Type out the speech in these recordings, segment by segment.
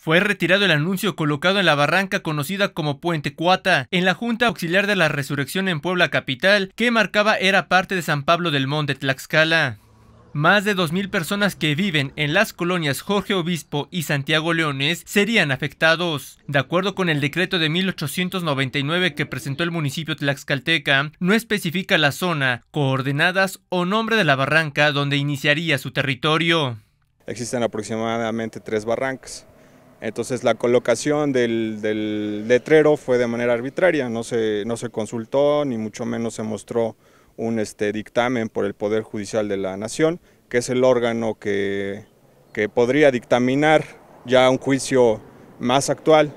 Fue retirado el anuncio colocado en la barranca conocida como Puente Cuata, en la Junta Auxiliar de la Resurrección en Puebla Capital, que marcaba era parte de San Pablo del Monte Tlaxcala. Más de 2.000 personas que viven en las colonias Jorge Obispo y Santiago Leones serían afectados. De acuerdo con el decreto de 1899 que presentó el municipio Tlaxcalteca, no especifica la zona, coordenadas o nombre de la barranca donde iniciaría su territorio. Existen aproximadamente tres barrancas entonces la colocación del, letrero fue de manera arbitraria, no se, consultó ni mucho menos se mostró un este, dictamen por el Poder Judicial de la Nación, que es el órgano que podría dictaminar ya un juicio más actual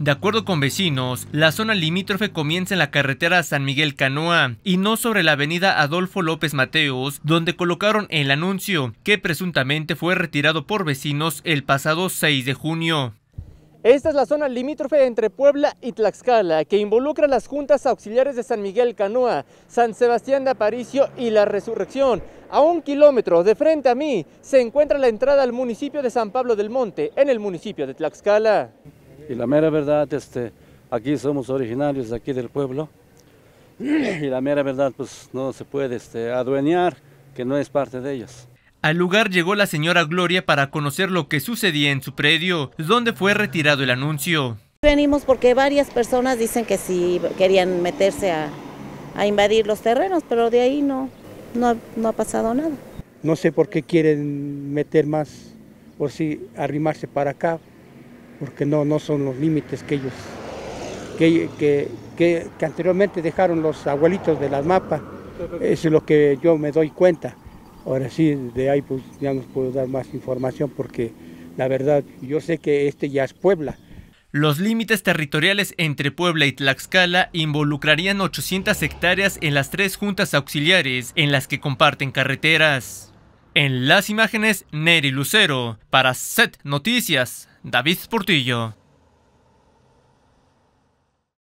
de acuerdo con vecinos, la zona limítrofe comienza en la carretera San Miguel Canoa y no sobre la avenida Adolfo López Mateos, donde colocaron el anuncio, que presuntamente fue retirado por vecinos el pasado 6 de junio. Esta es la zona limítrofe entre Puebla y Tlaxcala, que involucra las juntas auxiliares de San Miguel Canoa, San Sebastián de Aparicio y La Resurrección. A un kilómetro de frente a mí se encuentra la entrada al municipio de San Pablo del Monte, en el municipio de Tlaxcala. Y la mera verdad, este, aquí somos originarios de aquí del pueblo. Y la mera verdad, pues no se puede este, adueñar, que no es parte de ellos. Al lugar llegó la señora Gloria para conocer lo que sucedía en su predio, donde fue retirado el anuncio. Venimos porque varias personas dicen que sí querían meterse a, invadir los terrenos, pero de ahí no, no, no ha pasado nada. No sé por qué quieren meter más, por si arrimarse para acá, porque no, no son los límites que ellos, que, que, que, anteriormente dejaron los abuelitos de las mapas. Eso es lo que yo me doy cuenta. Ahora sí, de ahí pues ya nos puedo dar más información porque la verdad yo sé que este ya es Puebla. Los límites territoriales entre Puebla y Tlaxcala involucrarían 800 hectáreas en las tres juntas auxiliares en las que comparten carreteras. En las imágenes, Neri Lucero, para Set Noticias, David Portillo.